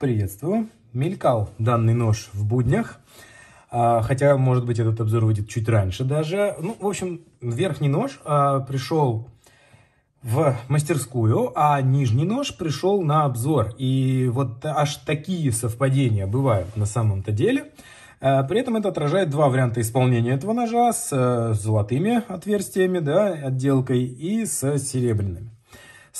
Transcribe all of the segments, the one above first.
Приветствую. Мелькал данный нож в буднях. А, хотя, может быть, этот обзор выйдет чуть раньше даже. Ну, в общем, верхний нож а, пришел в мастерскую, а нижний нож пришел на обзор. И вот аж такие совпадения бывают на самом-то деле. А, при этом это отражает два варианта исполнения этого ножа с э, золотыми отверстиями, да, отделкой и с серебряными.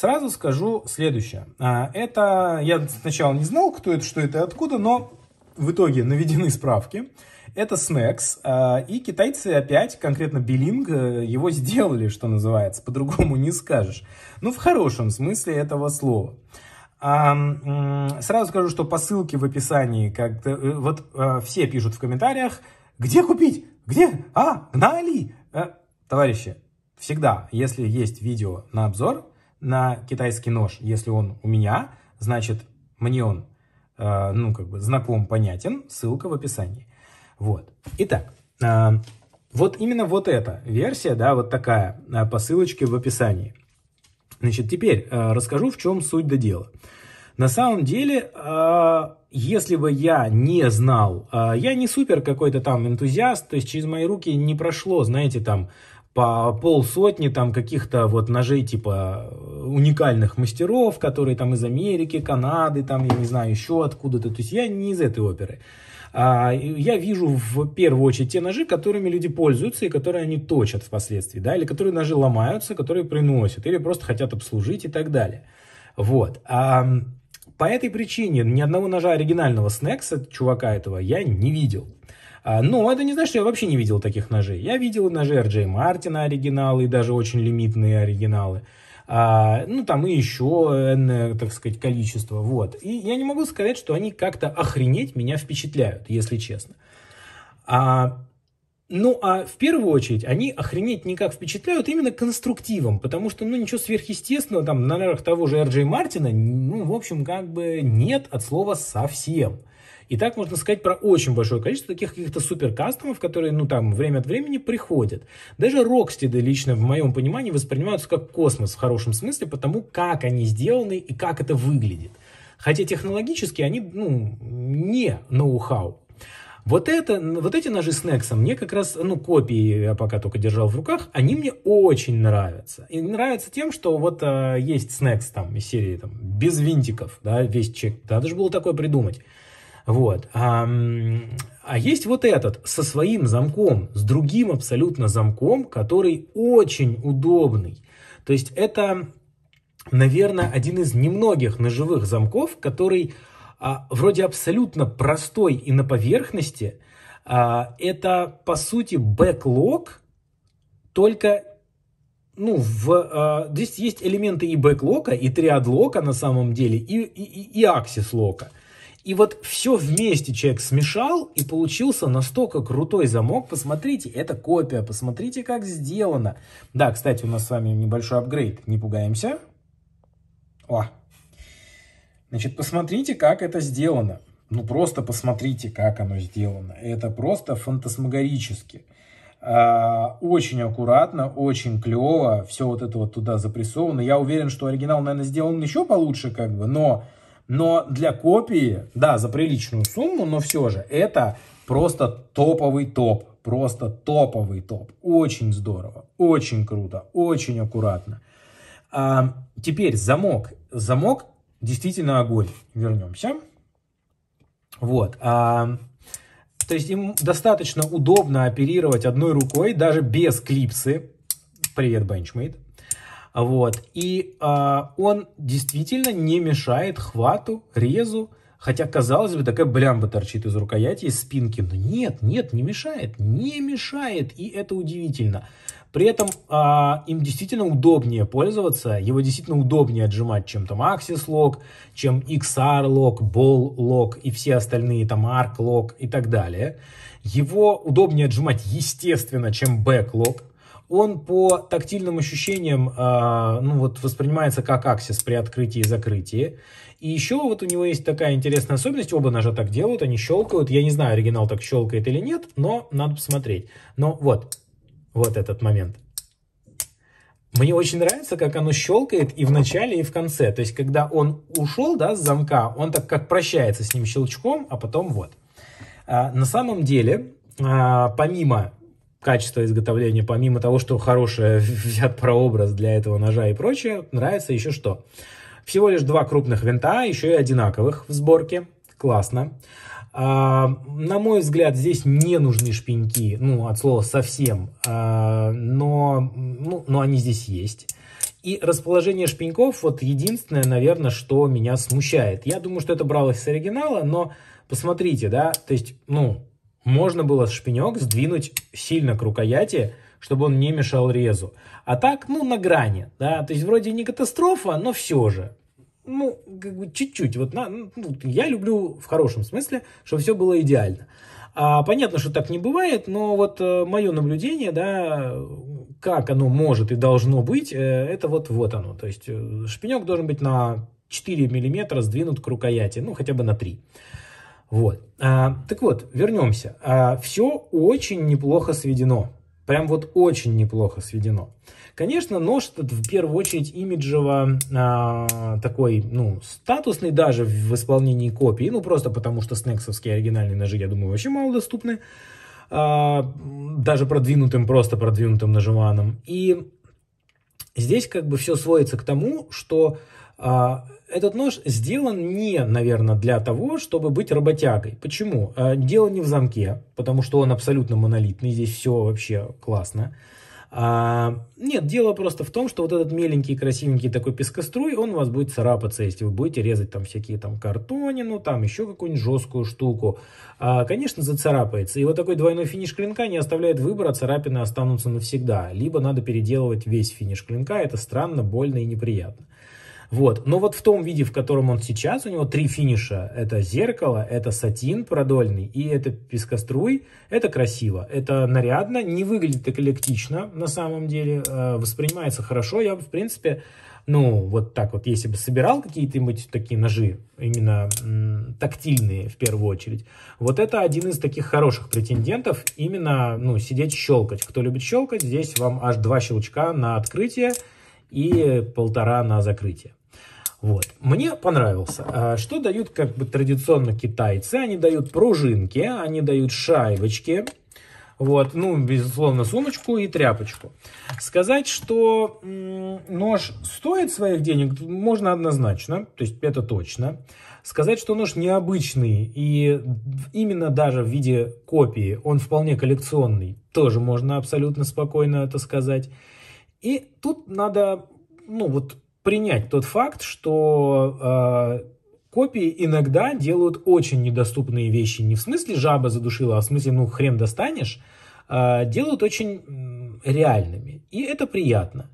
Сразу скажу следующее. А, это я сначала не знал, кто это, что это, и откуда, но в итоге наведены справки. Это Snacks, а, и китайцы опять, конкретно Билинг, э, его сделали, что называется, по-другому не скажешь. Ну, в хорошем смысле этого слова. А, сразу скажу, что по ссылке в описании, как э, вот э, все пишут в комментариях, где купить, где, а, на Али. Товарищи, всегда, если есть видео на обзор, на китайский нож. Если он у меня, значит, мне он, э, ну, как бы, знаком, понятен. Ссылка в описании. Вот. Итак, э, вот именно вот эта версия, да, вот такая, э, по ссылочке в описании. Значит, теперь э, расскажу, в чем суть до дела. На самом деле, э, если бы я не знал, э, я не супер какой-то там энтузиаст, то есть через мои руки не прошло, знаете, там по полсотни там каких-то вот ножей типа э, уникальных мастеров, которые там из Америки, Канады, там, я не знаю, еще откуда-то. То есть я не из этой оперы. А, я вижу в первую очередь те ножи, которыми люди пользуются и которые они точат впоследствии, да, или которые ножи ломаются, которые приносят, или просто хотят обслужить и так далее. Вот. А, по этой причине ни одного ножа оригинального Снекса, чувака этого, я не видел. А, Но ну, это не значит, что я вообще не видел таких ножей. Я видел ножи R.J. Мартина оригиналы, и даже очень лимитные оригиналы. А, ну, там и еще, так сказать, количество. Вот. И я не могу сказать, что они как-то охренеть меня впечатляют, если честно. А, ну, а в первую очередь, они охренеть никак впечатляют именно конструктивом, потому что, ну, ничего сверхъестественного там на нравах того же Р.Дж. Мартина, ну, в общем, как бы нет от слова совсем. И так можно сказать про очень большое количество таких каких-то суперкастомов, которые, ну, там, время от времени приходят. Даже рокстиды лично, в моем понимании, воспринимаются как космос в хорошем смысле, потому как они сделаны и как это выглядит. Хотя технологически они, ну, не ноу-хау. Вот, это, вот эти ножи с Нексом, мне как раз, ну, копии я пока только держал в руках, они мне очень нравятся. И нравятся тем, что вот а, есть Снекс там из серии там, без винтиков, да, весь чек. Надо же было такое придумать. Вот. А, а есть вот этот со своим замком, с другим абсолютно замком, который очень удобный. То есть это, наверное, один из немногих ножевых замков, который а, вроде абсолютно простой и на поверхности. А, это, по сути, бэклог, только ну, в, а, здесь есть элементы и бэклока, и триадлока на самом деле, и, и, и, и аксислока. лока и вот все вместе человек смешал, и получился настолько крутой замок. Посмотрите, это копия, посмотрите, как сделано. Да, кстати, у нас с вами небольшой апгрейд, не пугаемся. О! Значит, посмотрите, как это сделано. Ну, просто посмотрите, как оно сделано. Это просто фантасмагорически. А, очень аккуратно, очень клево. Все вот это вот туда запрессовано. Я уверен, что оригинал, наверное, сделан еще получше, как бы, но но для копии, да, за приличную сумму, но все же это просто топовый топ, просто топовый топ. Очень здорово, очень круто, очень аккуратно. А, теперь замок. Замок действительно огонь. Вернемся. Вот. А, то есть им достаточно удобно оперировать одной рукой, даже без клипсы. Привет, бенчмейт. Вот. И э, он действительно не мешает хвату, резу. Хотя, казалось бы, такая блямба торчит из рукояти, из спинки. Но нет, нет, не мешает. Не мешает. И это удивительно. При этом э, им действительно удобнее пользоваться, его действительно удобнее отжимать, чем там Axis Lock, чем XR Lock, Ball Lock и все остальные там Arc Lock и так далее. Его удобнее отжимать, естественно, чем Back Lock он по тактильным ощущениям э, ну, вот воспринимается как аксис при открытии и закрытии. И еще вот у него есть такая интересная особенность, оба ножа так делают, они щелкают. Я не знаю, оригинал так щелкает или нет, но надо посмотреть. Но ну вот, вот этот момент. Мне очень нравится, как оно щелкает и в начале, и в конце. То есть, когда он ушел да, с замка, он так как прощается с ним щелчком, а потом вот. А, на самом деле, а, помимо качество изготовления, помимо того, что хорошая взят прообраз для этого ножа и прочее, нравится еще что. Всего лишь два крупных винта, еще и одинаковых в сборке. Классно. А, на мой взгляд, здесь не нужны шпеньки, ну, от слова совсем, а, но, ну, но они здесь есть. И расположение шпеньков, вот единственное, наверное, что меня смущает. Я думаю, что это бралось с оригинала, но посмотрите, да, то есть, ну, можно было шпинек сдвинуть сильно к рукояти, чтобы он не мешал резу. А так, ну, на грани, да, то есть вроде не катастрофа, но все же. Ну, как бы чуть-чуть. Вот на, ну, я люблю в хорошем смысле, чтобы все было идеально. А понятно, что так не бывает, но вот э, мое наблюдение, да, как оно может и должно быть, э, это вот вот оно. То есть э, шпинек должен быть на 4 миллиметра сдвинут к рукояти, ну хотя бы на 3. Вот. А, так вот, вернемся. А, все очень неплохо сведено. Прям вот очень неплохо сведено. Конечно, нож этот в первую очередь имиджево а, такой, ну, статусный даже в исполнении копии, ну, просто потому что снексовские оригинальные ножи, я думаю, вообще мало доступны, а, даже продвинутым, просто продвинутым ножеваном. И здесь как бы все сводится к тому, что а, этот нож сделан не, наверное, для того, чтобы быть работягой. Почему? А, дело не в замке, потому что он абсолютно монолитный, здесь все вообще классно. А, нет, дело просто в том, что вот этот меленький, красивенький такой пескоструй, он у вас будет царапаться, если вы будете резать там всякие там картонину, там еще какую-нибудь жесткую штуку. А, конечно, зацарапается. И вот такой двойной финиш клинка не оставляет выбора, царапины останутся навсегда. Либо надо переделывать весь финиш клинка, это странно, больно и неприятно. Вот. Но вот в том виде, в котором он сейчас, у него три финиша. Это зеркало, это сатин продольный и это пескоструй. Это красиво, это нарядно, не выглядит эклектично на самом деле, э, воспринимается хорошо. Я, в принципе, ну, вот так вот, если бы собирал какие-нибудь такие ножи, именно тактильные в первую очередь, вот это один из таких хороших претендентов, именно, ну, сидеть щелкать. Кто любит щелкать, здесь вам аж два щелчка на открытие и полтора на закрытие. Вот. Мне понравился. А, что дают как бы традиционно китайцы? Они дают пружинки, они дают шайбочки. Вот, ну, безусловно, сумочку и тряпочку. Сказать, что нож стоит своих денег, можно однозначно, то есть это точно. Сказать, что нож необычный и именно даже в виде копии он вполне коллекционный, тоже можно абсолютно спокойно это сказать. И тут надо, ну вот, принять тот факт, что э, копии иногда делают очень недоступные вещи. Не в смысле жаба задушила, а в смысле, ну, хрен достанешь. Э, делают очень реальными. И это приятно.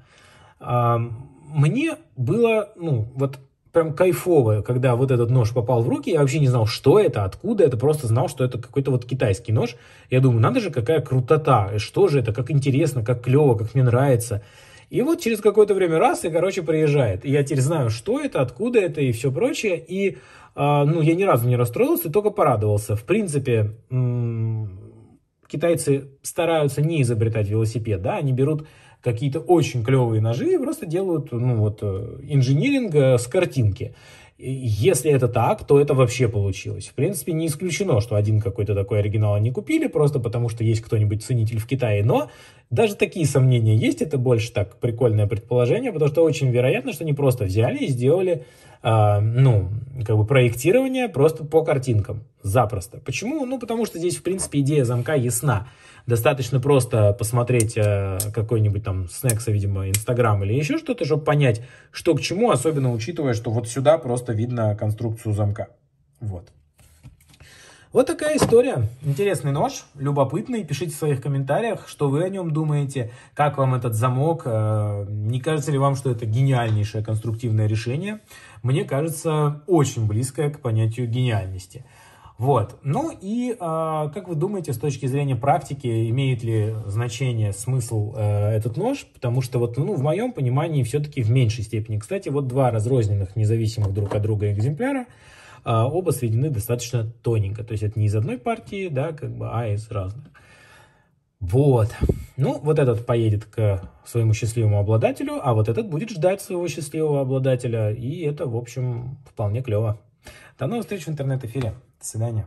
А, мне было, ну, вот прям кайфово, когда вот этот нож попал в руки. Я вообще не знал, что это, откуда это. Просто знал, что это какой-то вот китайский нож. Я думаю, надо же, какая крутота. Что же это, как интересно, как клево, как мне нравится. И вот через какое-то время раз и, короче, приезжает. И я теперь знаю, что это, откуда это и все прочее. И, э, ну, я ни разу не расстроился, только порадовался. В принципе, китайцы стараются не изобретать велосипед, да, они берут какие-то очень клевые ножи и просто делают, ну, вот, э, инжиниринг э, с картинки. Если это так, то это вообще получилось. В принципе, не исключено, что один какой-то такой оригинал они купили, просто потому что есть кто-нибудь ценитель в Китае. Но даже такие сомнения есть, это больше так прикольное предположение, потому что очень вероятно, что они просто взяли и сделали а, ну, как бы проектирование просто по картинкам. Запросто. Почему? Ну, потому что здесь, в принципе, идея замка ясна. Достаточно просто посмотреть э, какой-нибудь там снекса, видимо, Инстаграм или еще что-то, чтобы понять, что к чему, особенно учитывая, что вот сюда просто видно конструкцию замка. Вот. Вот такая история. Интересный нож, любопытный. Пишите в своих комментариях, что вы о нем думаете, как вам этот замок, э, не кажется ли вам, что это гениальнейшее конструктивное решение. Мне кажется, очень близкое к понятию гениальности. Вот. Ну и э, как вы думаете, с точки зрения практики, имеет ли значение смысл э, этот нож? Потому что вот, ну, в моем понимании все-таки в меньшей степени. Кстати, вот два разрозненных, независимых друг от друга экземпляра – а оба сведены достаточно тоненько. То есть это не из одной партии, да, как бы, а из разных. Вот. Ну, вот этот поедет к своему счастливому обладателю, а вот этот будет ждать своего счастливого обладателя. И это, в общем, вполне клево. До новых встреч в интернет-эфире. До свидания.